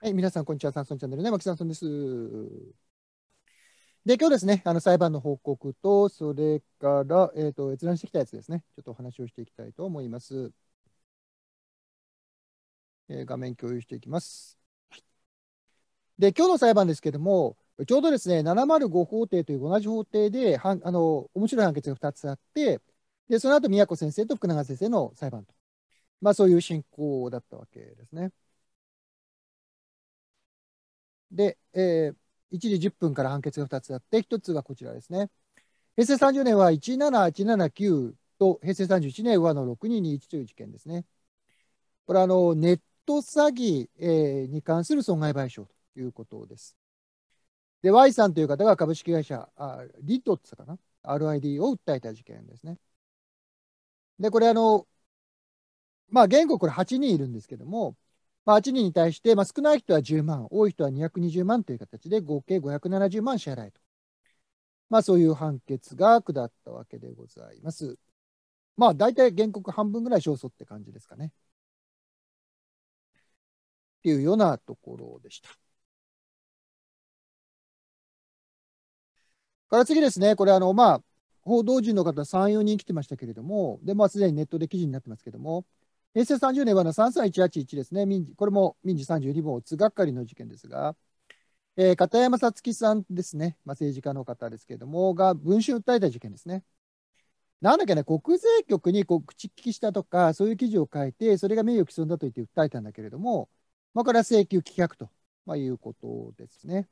はい、皆さん、こんにちは。サンソンチャンネルの牧さんです。で、今日ですね、あの裁判の報告と、それから、えーと、閲覧してきたやつですね、ちょっとお話をしていきたいと思います。えー、画面共有していきます。で、今日の裁判ですけども、ちょうどですね、705法廷という同じ法廷で、はんあの面白い判決が2つあって、でその後宮古先生と福永先生の裁判と、まあ、そういう進行だったわけですね。で、えー、1時10分から判決が2つあって、1つがこちらですね。平成30年は17879と平成31年はの6221という事件ですね。これはあのネット詐欺、えー、に関する損害賠償ということです。で、Y さんという方が株式会社あリットってかな、RID を訴えた事件ですね。で、これあの、まあ、原告これ8人いるんですけども、まあ、8人に対して、まあ、少ない人は10万、多い人は220万という形で、合計570万支払いと。まあ、そういう判決が下ったわけでございます。まあ、大体原告半分ぐらい勝訴って感じですかね。っていうようなところでした。から次ですね、これあの、まあ、報道陣の方3、4人来てましたけれども、でまあ、すでにネットで記事になってますけれども、平成30年は33181ですね、これも民事32号を津がっかりの事件ですが、えー、片山さつきさんですね、まあ、政治家の方ですけれども、が文春を訴えた事件ですね。なんだっけね、国税局にこう口利きしたとか、そういう記事を書いて、それが名誉毀損だと言って訴えたんだけれども、まあ、これは請求棄却と、まあ、いうことですね。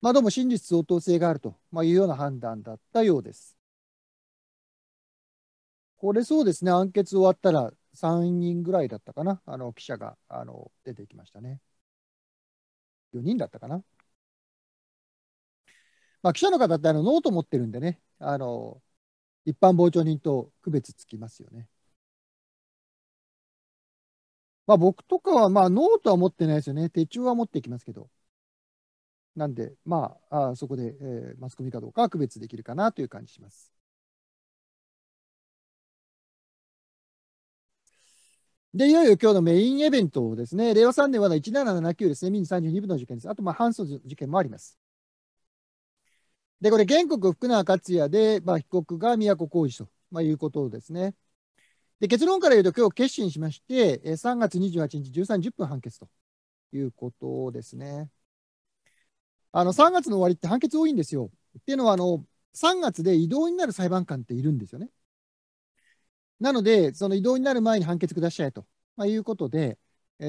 まあ、どうも真実相当性があると、まあ、いうような判断だったようです。これそうですね、判決終わったら3人ぐらいだったかな、あの記者があの出てきましたね。4人だったかな。まあ、記者の方ってあのノート持ってるんでね、あの一般傍聴人と区別つきますよね。まあ、僕とかはまあノートは持ってないですよね、手帳は持っていきますけど。なんで、まあ、あそこで、えー、マスコミかどうかは区別できるかなという感じします。で、いよいよ今日のメインイベントですね、令和3年は1779ですね、民事32分の事件です。あと、まあ、反訴事件もあります。で、これ、原告、福永克也で、まあ、被告が宮古浩二と、まあ、いうことですね。で、結論から言うと、今日決心しまして、3月28日13時10分判決ということですね。あの、3月の終わりって判決多いんですよ。っていうのは、あの、3月で異動になる裁判官っているんですよね。なので、その移動になる前に判決しちさいと、まあ、いうことで、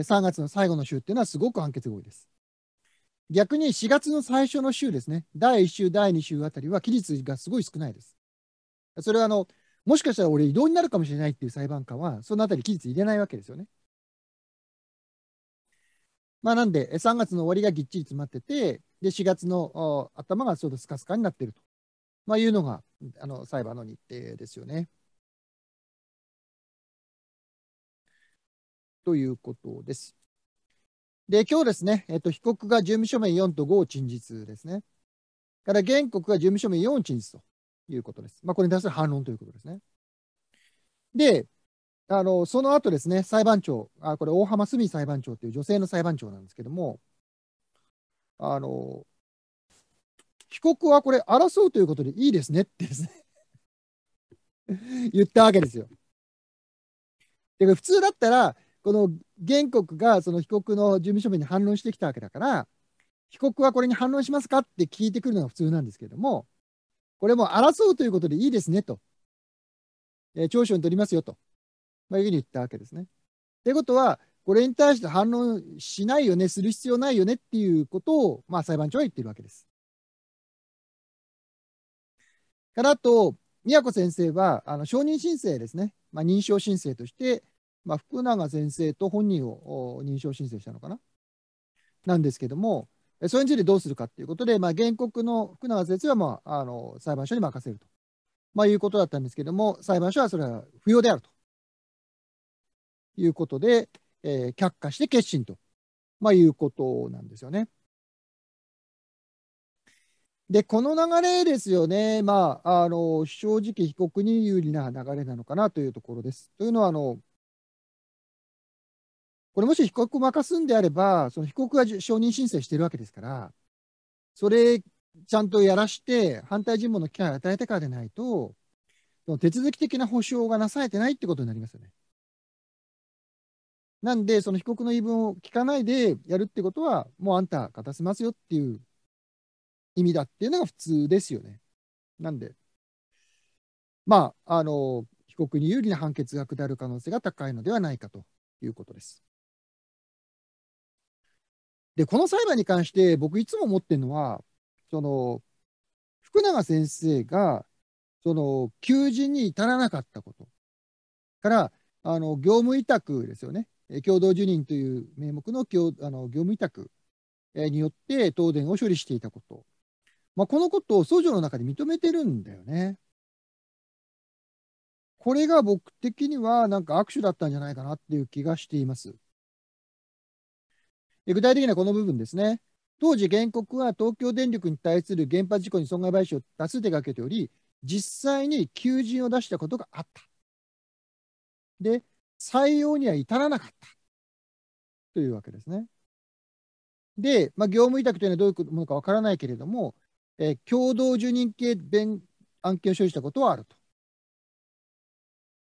3月の最後の週っていうのはすごく判決が多いです。逆に4月の最初の週ですね、第1週、第2週あたりは期日がすごい少ないです。それはあの、もしかしたら俺、移動になるかもしれないっていう裁判官は、そのあたり期日入れないわけですよね。まあ、なんで、3月の終わりがぎっちり詰まってて、で4月の頭がちょうどスカスカになってると、まあ、いうのがあの裁判の日程ですよね。ということです。で、今日ですね、えっと、被告が住務書面4と5を陳述ですね。から、原告が住務書面4を陳述ということです。まあ、これに対する反論ということですね。で、あのその後ですね、裁判長、あこれ、大浜澄裁判長という女性の裁判長なんですけども、あの被告はこれ、争うということでいいですねってですね言ったわけですよ。で普通だったら、この原告がその被告の住民所名に反論してきたわけだから、被告はこれに反論しますかって聞いてくるのが普通なんですけれども、これも争うということでいいですねと、えー、長に取りますよと、まあ、いうふうに言ったわけですね。ということは、これに対して反論しないよね、する必要ないよねっていうことを、まあ、裁判長は言ってるわけです。からと、宮子先生は、あの承認申請ですね、まあ、認証申請として、まあ、福永先生と本人を認証申請したのかななんですけども、それについてどうするかということで、まあ、原告の福永先生は、まあ、あの裁判所に任せると、まあ、いうことだったんですけども、裁判所はそれは不要であるということで、えー、却下して決心と、まあ、いうことなんですよね。で、この流れですよね、まあ、あの正直、被告に有利な流れなのかなというところです。というのは、あのこれもし被告を任すんであれば、その被告が承認申請してるわけですから、それちゃんとやらして、反対尋問の機会を与えてからでないと、その手続き的な保証がなされてないってことになりますよね。なんで、その被告の言い分を聞かないでやるってことは、もうあんた勝たせますよっていう意味だっていうのが普通ですよね。なんで、まあ、あの、被告に有利な判決が下る可能性が高いのではないかということです。で、この裁判に関して、僕いつも思ってるのは、その、福永先生が、その、求人に至らなかったこと。から、あの、業務委託ですよね。共同受任という名目の業あの業務委託によって東電を処理していたこと。まあ、このことを訴状の中で認めてるんだよね。これが僕的にはなんか握手だったんじゃないかなっていう気がしています。具体的にはこの部分ですね。当時、原告は東京電力に対する原発事故に損害賠償を多数手掛けており、実際に求人を出したことがあった。で、採用には至らなかった。というわけですね。で、まあ、業務委託というのはどういうものかわからないけれども、えー、共同受任系弁案件を所持したことはあると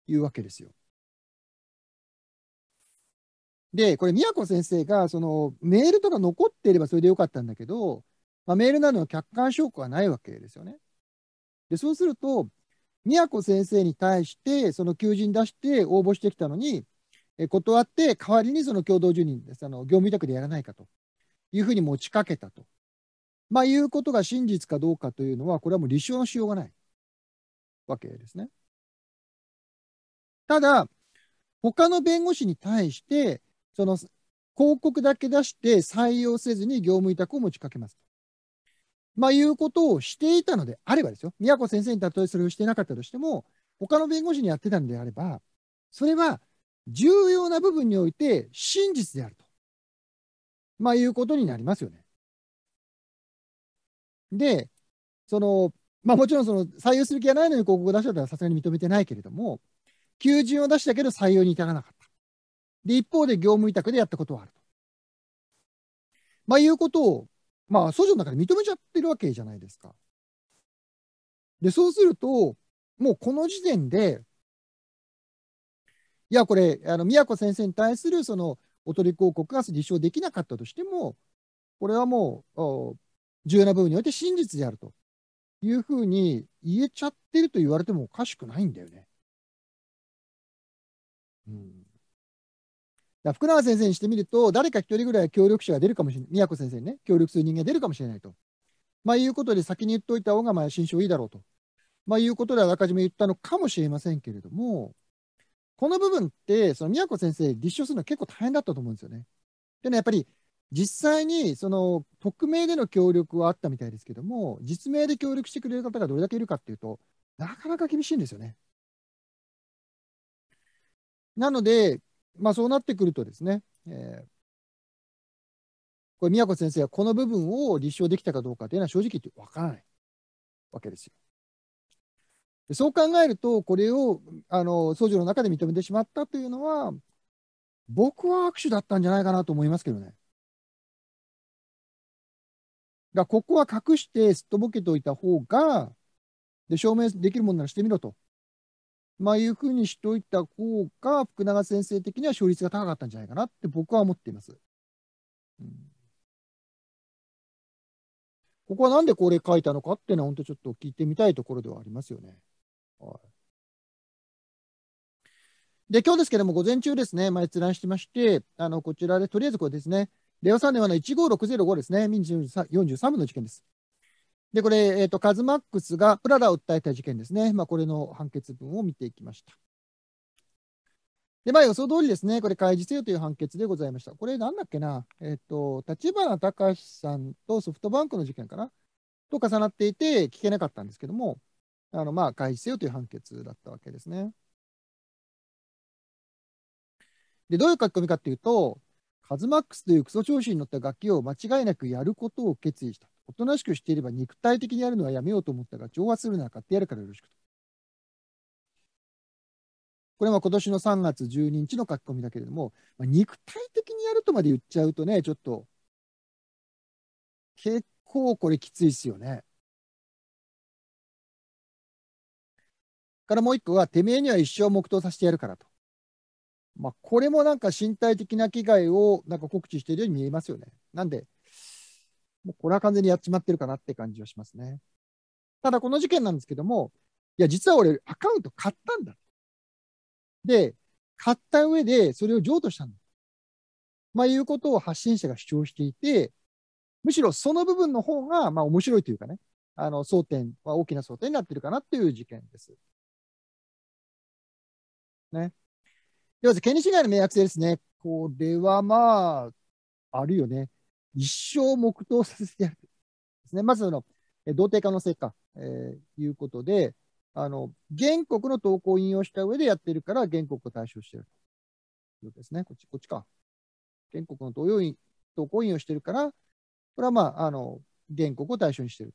いうわけですよ。で、これ、宮子先生が、その、メールとか残っていればそれでよかったんだけど、まあ、メールなどの客観証拠はないわけですよね。で、そうすると、宮子先生に対して、その求人出して応募してきたのに、え断って、代わりにその共同住人です、あの業務委託でやらないかというふうに持ちかけたと、まあ、いうことが真実かどうかというのは、これはもう立証のしようがないわけですね。ただ、他の弁護士に対して、その広告だけ出して採用せずに業務委託を持ちかけます。まあ、いうことをしていたのであればですよ、宮古先生にたとえそれをしてなかったとしても、他の弁護士にやってたのであれば、それは重要な部分において真実であると、まあ、いうことになりますよね。で、その、まあ、もちろんその採用する気がないのに広告を出したとはさすがに認めてないけれども、求人を出したけど採用に至らなかった。で、一方で業務委託でやったことはあると。まあ、いうことを、まあ、訴状の中で認めちゃってるわけじゃないですか。で、そうすると、もうこの時点で、いや、これ、あの、宮古先生に対する、その、おとり広告が立証できなかったとしても、これはもう、重要な部分において真実であるというふうに言えちゃってると言われてもおかしくないんだよね。うん、福永先生にしてみると、誰か一人ぐらい協力者が出るかもしれない。宮子先生にね、協力する人間が出るかもしれないと。まあ、いうことで、先に言っておいた方がまあ心証いいだろうと。まあ、いうことで、あらかじめ言ったのかもしれませんけれども、この部分って、その宮子先生、立証するのは結構大変だったと思うんですよね。でね、やっぱり、実際に、その、匿名での協力はあったみたいですけども、実名で協力してくれる方がどれだけいるかっていうと、なかなか厳しいんですよね。なので、まあ、そうなってくるとですね、えー、これ、宮子先生はこの部分を立証できたかどうかというのは正直言って分からないわけですよ。そう考えると、これをあの訴状の中で認めてしまったというのは、僕は握手だったんじゃないかなと思いますけどね。だここは隠してすっとぼけておいた方が、で証明できるものならしてみろとまあ、いうふうにしといた方が、福永先生的には勝率が高かったんじゃないかなって僕は思っています。うん、ここはなんでこれ書いたのかっていうのは、本当ちょっと聞いてみたいところではありますよね。はい、で、今日ですけども、午前中ですね、まあ、閲覧してまして、あのこちらでとりあえずこれですね、レオ3年はの15605ですね、民事43分の事件です。で、これ、えーと、カズマックスがプララを訴えた事件ですね。まあ、これの判決文を見ていきました。で、まあ、予想通りですね、これ、開示せよという判決でございました。これ、なんだっけな、えっ、ー、と、立花隆さんとソフトバンクの事件かな、と重なっていて、聞けなかったんですけども、あのまあ、開示せよという判決だったわけですね。で、どういう書き込みかっていうと、カズマックスというクソ調子に乗った楽器を間違いなくやることを決意した。おとなしくしていれば肉体的にやるのはやめようと思ったが、調和するなら買ってやるからよろしくと。これは今年の3月12日の書き込みだけれども、まあ、肉体的にやるとまで言っちゃうとね、ちょっと、結構これきついですよね。からもう一個は、てめえには一生黙祷させてやるからと。まあ、これもなんか身体的な危害をなんか告知しているように見えますよね。なんで、もうこれは完全にやっちまってるかなって感じはしますね。ただこの事件なんですけども、いや、実は俺アカウント買ったんだ。で、買った上でそれを譲渡したんだ。まあ、いうことを発信者が主張していて、むしろその部分の方が、まあ、面白いというかね、あの、争点は大きな争点になってるかなっていう事件です。ね。要は、権利侵害の迷惑性ですね。これはまあ、あるよね。一生黙祷させてやる。ですね。まず、その、同定化の性か、えー、いうことで、あの、原告の投稿を引用した上でやってるから、原告を対象してる。ということですね。こっち、こっちか。原告の投用投稿を引用してるから、これはまあ、あの、原告を対象にしてる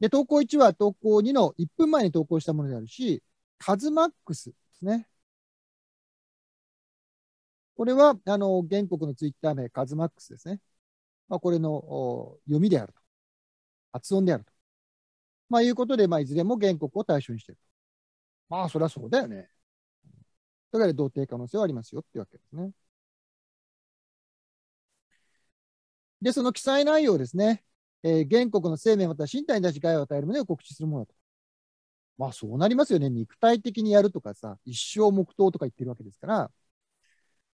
で、投稿1は投稿2の1分前に投稿したものであるし、カズマックスですね。これは、あの、原告のツイッター名、カズマックスですね。まあ、これの読みであると。発音であると。まあ、いうことで、まあ、いずれも原告を対象にしているまあ、そりゃそうだよね。だから、同定可能性はありますよってわけですね。で、その記載内容ですね。えー、原告の生命また身体に対し害を与える旨を告知するものだと。まあそうなりますよね。肉体的にやるとかさ、一生黙祷とか言ってるわけですから、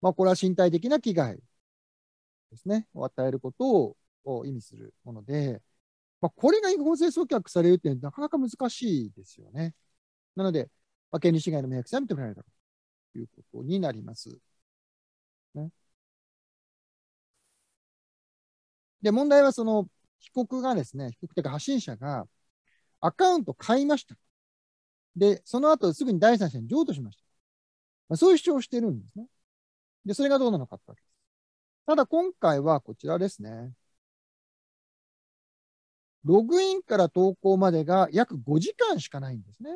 まあ、これは身体的な危害ですね、を与えることを意味するもので、まあ、これが違法性阻却されるってなかなか難しいですよね。なので、まあ、権利侵害の明確さは認められたということになります。ね、で、問題はその被告がですね、被告というか発信者がアカウント買いました。で、その後すぐに第三者に譲渡しました。まあ、そういう主張をしてるんですね。で、それがどうなのかってわけです。ただ今回はこちらですね。ログインから投稿までが約5時間しかないんですね。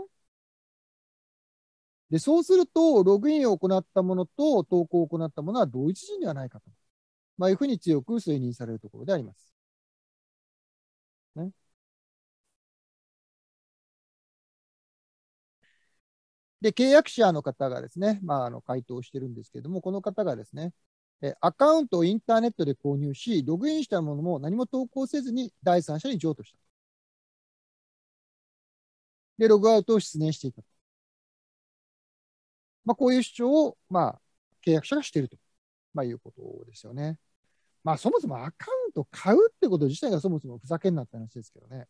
で、そうすると、ログインを行ったものと投稿を行ったものは同一人ではないかと。まあ、いうふうに強く推認されるところであります。で、契約者の方がですね、まあ、あの回答してるんですけれども、この方がですね、アカウントをインターネットで購入し、ログインしたものも何も投稿せずに第三者に譲渡した。で、ログアウトを失念していた。まあ、こういう主張を、まあ、契約者がしていると、まあ、いうことですよね。まあ、そもそもアカウント買うってこと自体がそもそもふざけんなって話ですけどね。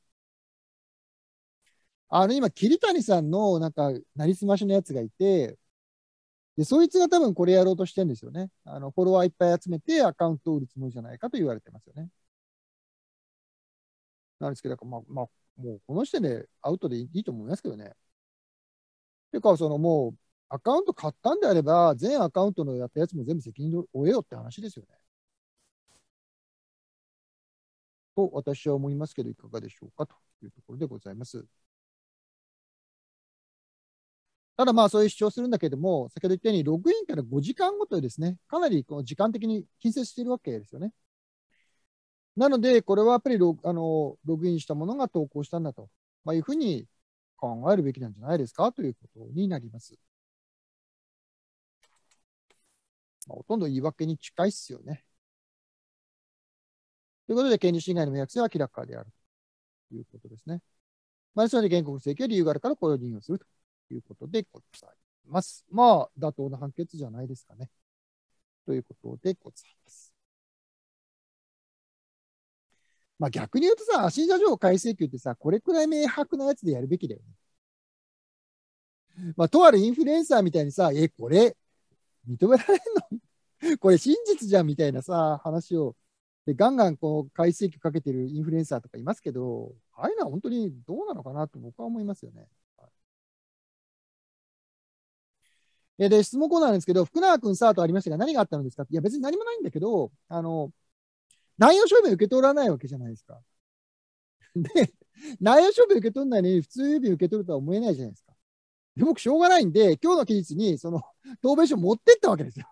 あの、今、桐谷さんの、なんか、なりすましのやつがいて、で、そいつが多分これやろうとしてるんですよね。あの、フォロワーいっぱい集めてアカウントを売るつもりじゃないかと言われてますよね。なんですけど、まあ、まあ、もうこの時点でアウトでいいと思いますけどね。ていうか、そのもう、アカウント買ったんであれば、全アカウントのやったやつも全部責任を負えよって話ですよね。と、私は思いますけど、いかがでしょうかというところでございます。ただまあそういう主張するんだけども、先ほど言ったようにログインから5時間ごとですね、かなりこの時間的に近接しているわけですよね。なので、これはやっぱりロあのログインしたものが投稿したんだと、まあ、いうふうに考えるべきなんじゃないですかということになります。まあ、ほとんど言い訳に近いっすよね。ということで、権利侵害の迷惑性は明らかであるということですね。まあ、ですので、原告請求は理由があるからこれを利用すると。いうことでございます。まあ、妥当な判決じゃないですかね。ということでございます。まあ、逆に言うとさ、信者情報改正求ってさ、これくらい明白なやつでやるべきだよね。まあ、とあるインフルエンサーみたいにさ、え、これ、認められんの これ真実じゃんみたいなさ、話を。で、ガンガンこう、改正期かけてるインフルエンサーとかいますけど、ああいうのは本当にどうなのかなと僕は思いますよね。で、質問コーナーなんですけど、福永君さ、とありましたが、何があったのですかいや、別に何もないんだけど、あの、内容証明受け取らないわけじゃないですか。で、内容証明受け取らないのに、普通郵便受け取るとは思えないじゃないですか。で、僕、しょうがないんで、今日の期日に、その、答弁書持ってったわけですよ。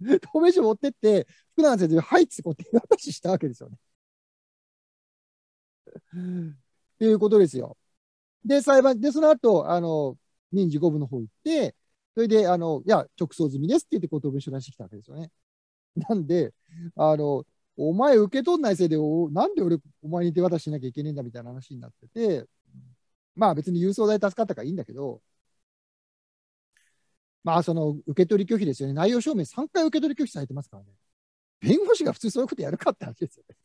答弁書持ってって、福永先生、はいっつってこう手渡ししたわけですよね。っていうことですよ。で、裁判、で、その後、あの、民事5部の方行って、それで、あの、いや、直送済みですって言って、こう、答弁書出してきたわけですよね。なんで、あの、お前受け取んないせいで、なんで俺、お前に手渡ししなきゃいけねえんだみたいな話になってて、まあ別に郵送代助かったからいいんだけど、まあその受け取り拒否ですよね。内容証明3回受け取り拒否されてますからね。弁護士が普通そういうことやるかって話ですよね。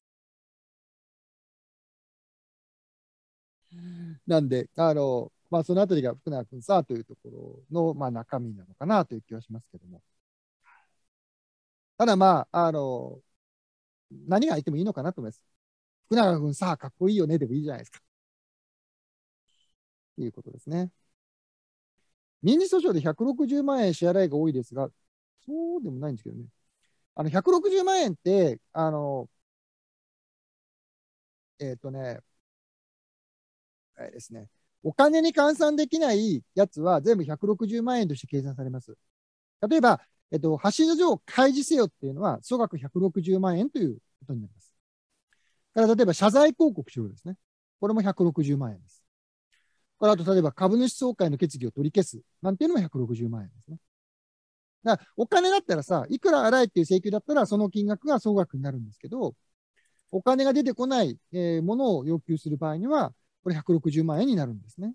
なんで、あの、まあ、そのあたりが福永君さというところの、まあ、中身なのかなという気はしますけども。ただまあ、あの、何が言ってもいいのかなと思います。福永君さあ、かっこいいよね、でもいいじゃないですか。ということですね。民事訴訟で160万円支払いが多いですが、そうでもないんですけどね。あの、160万円って、あの、えっ、ー、とね、えれですね、お金に換算できないやつは全部160万円として計算されます。例えば、えっと、橋の上を開示せよっていうのは、総額160万円ということになります。から、例えば謝罪広告書ですね。これも160万円です。これ、あと、例えば株主総会の決議を取り消すなんていうのも160万円ですね。だお金だったらさ、いくら払えっていう請求だったら、その金額が総額になるんですけど、お金が出てこない、えー、ものを要求する場合には、これ160万円になるんですね。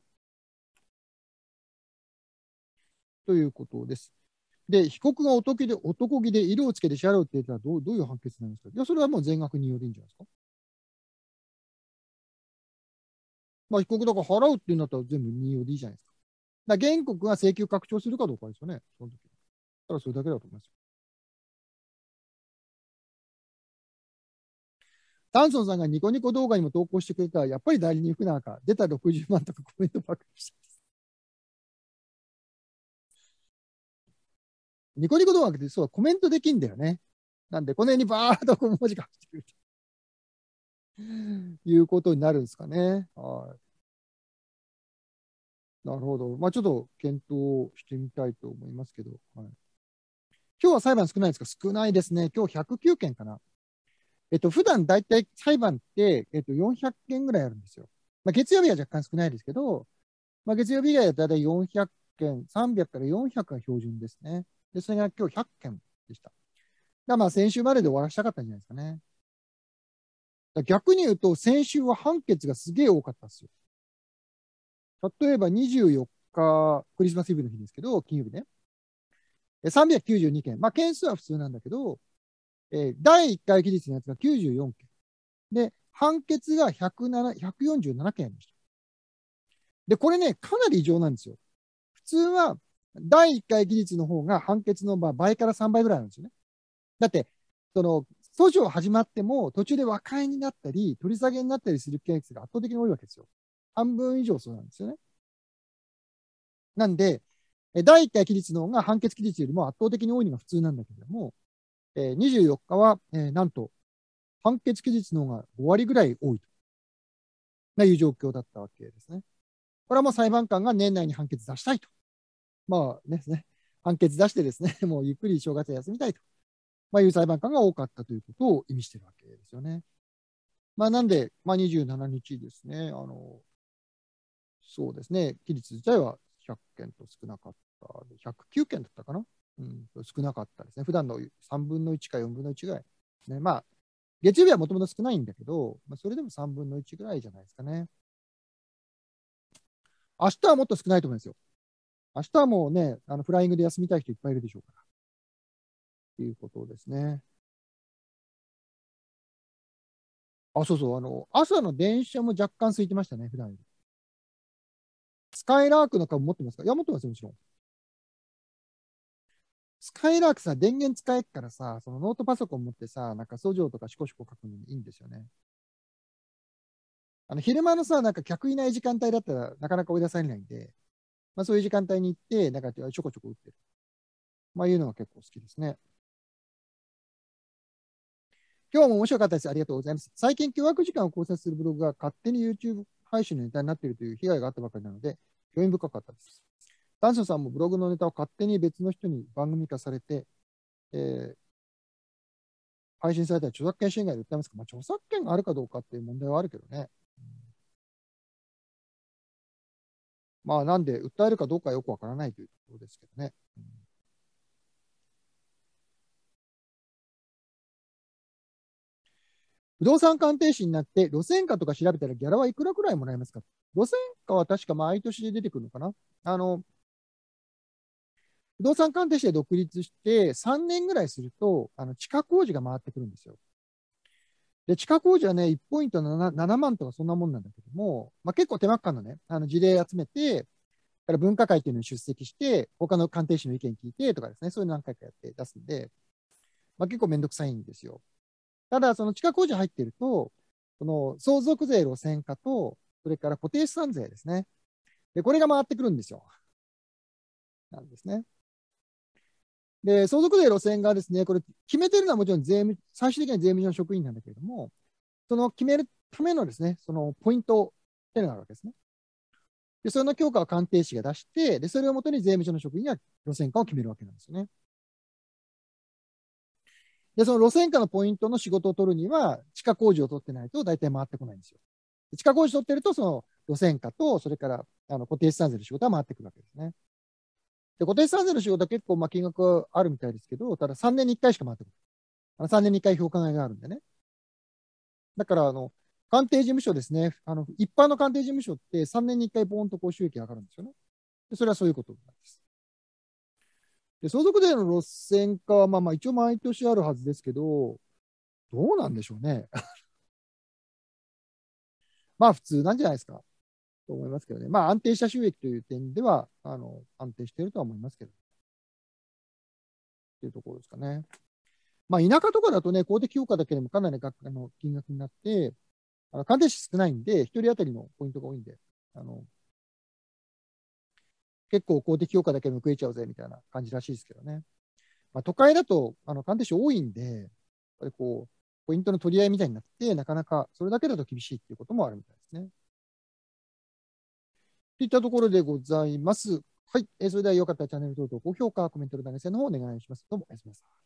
ということです。で、被告が男で男気で色をつけて支払うって言ったらどう、どういう判決になんですかいや、それはもう全額によでいいんじゃないですか。まあ、被告だから払うって言うんだったら全部任用でいいじゃないですか。だ原告が請求拡張するかどうかですよね、その時。ただそれだけだと思います。ダンソンさんがニコニコ動画にも投稿してくれたら、やっぱり代理人福永、出た60万とかコメントばっかりしてます。ニコニコ動画ってそうコメントできんだよね。なんで、この辺にバーっと文字が入ってくるということになるんですかね。はい。なるほど。まあちょっと検討してみたいと思いますけど。はい、今日は裁判少ないですか少ないですね。今日109件かな。えっと、普段大体裁判って、えっと、400件ぐらいあるんですよ。まあ、月曜日は若干少ないですけど、まあ、月曜日以外は大体400件、300から400が標準ですね。で、それが今日100件でした。だまあ先週までで終わらせたかったんじゃないですかね。か逆に言うと、先週は判決がすげえ多かったんですよ。例えば24日、クリスマスイブの日ですけど、金曜日ね。392件。まあ件数は普通なんだけど、えー、第1回期日のやつが94件。で、判決が107 147件ありました。で、これね、かなり異常なんですよ。普通は、第1回期日の方が判決の倍から3倍ぐらいなんですよね。だって、その、訴訟始まっても、途中で和解になったり、取り下げになったりするケースが圧倒的に多いわけですよ。半分以上そうなんですよね。なんで、第1回期日の方が判決期日よりも圧倒的に多いのが普通なんだけれども、え24日は、えなんと判決期日の方が5割ぐらい多いという状況だったわけですね。これはもう裁判官が年内に判決出したいと。まあですね、判決出してですね、もうゆっくり正月休みたいと、まあ、いう裁判官が多かったということを意味してるわけですよね。まあ、なんで、まあ、27日ですね、あの、そうですね、期日自体は100件と少なかった109件だったかなうん、少なかったですね。普段の3分の1か4分の1ぐらいですね。まあ、月曜日はもともと少ないんだけど、まあ、それでも3分の1ぐらいじゃないですかね。明日はもっと少ないと思いますよ。明日はもうね、あのフライングで休みたい人いっぱいいるでしょうから。ということですね。あ、そうそう、あの、朝の電車も若干空いてましたね、普段より。スカイラークの株持ってますかいや、持ってますよ、もちろん。スカイラークさ、電源使えっからさ、そのノートパソコン持ってさ、なんか訴状とかシコシコ書くのにいいんですよね。あの、昼間のさ、なんか客いない時間帯だったらなかなか追い出されないんで、まあそういう時間帯に行って、なんかちょこちょこ打ってる。まあいうのが結構好きですね。今日も面白かったです。ありがとうございます。最近、凶悪時間を考察するブログが勝手に YouTube 配信のネタになっているという被害があったばかりなので、興味深かったです。談社さんもブログのネタを勝手に別の人に番組化されて、えー、配信されたら著作権侵害で訴えますか、まあ、著作権があるかどうかっていう問題はあるけどね。まあ、なんで、訴えるかどうかよくわからないというところですけどね。不動産鑑定士になって、路線価とか調べたらギャラはいくらくらいもらえますか路線価は確か毎年で出てくるのかなあの、不動産鑑定士で独立して3年ぐらいすると、あの地下工事が回ってくるんですよ。で、地下工事はね、1ポイント 7, 7万とかそんなもんなんだけども、まあ、結構手間かかのね、あの事例集めて、から分科会っていうのに出席して、他の鑑定士の意見聞いてとかですね、そういうの何回かやって出すんで、まあ、結構めんどくさいんですよ。ただ、その地下工事入ってると、この相続税路線化と、それから固定資産税ですね。で、これが回ってくるんですよ。なんですね。で、相続税路線がですね、これ、決めてるのはもちろん税務、最終的には税務署の職員なんだけれども、その決めるためのですね、そのポイントっていうのがあるわけですね。で、その強化は鑑定士が出して、で、それをもとに税務署の職員が路線価を決めるわけなんですよね。で、その路線価のポイントの仕事を取るには、地下工事を取ってないと大体回ってこないんですよ。地下工事取ってると、その路線価と、それからあの固定資産税の仕事は回ってくるわけですね。で、固定資産税の仕事は結構、まあ、金額あるみたいですけど、ただ3年に1回しか回ってこない。3年に1回評価会があるんでね。だから、あの、官邸事務所ですね。あの、一般の官邸事務所って3年に1回ボーンとこう収益上がるんですよね。でそれはそういうことなんです。で、相続税の路線化は、まあまあ、一応毎年あるはずですけど、どうなんでしょうね。まあ、普通なんじゃないですか。と思いますけどね。まあ、安定した収益という点では、あの、安定しているとは思いますけど。っていうところですかね。まあ、田舎とかだとね、公的評価だけでもかなり額あの金額になって、あの、鑑定士少ないんで、1人当たりのポイントが多いんで、あの、結構公的評価だけでも食えちゃうぜ、みたいな感じらしいですけどね。まあ、都会だと、あの、鑑定士多いんで、やっぱりこう、ポイントの取り合いみたいになって、なかなかそれだけだと厳しいっていうこともあるみたいですね。といったところでございます。はい。えー、それではよかったらチャンネル登録、高評価、コメントの投げの方お願いします。どうもおやすみなさい。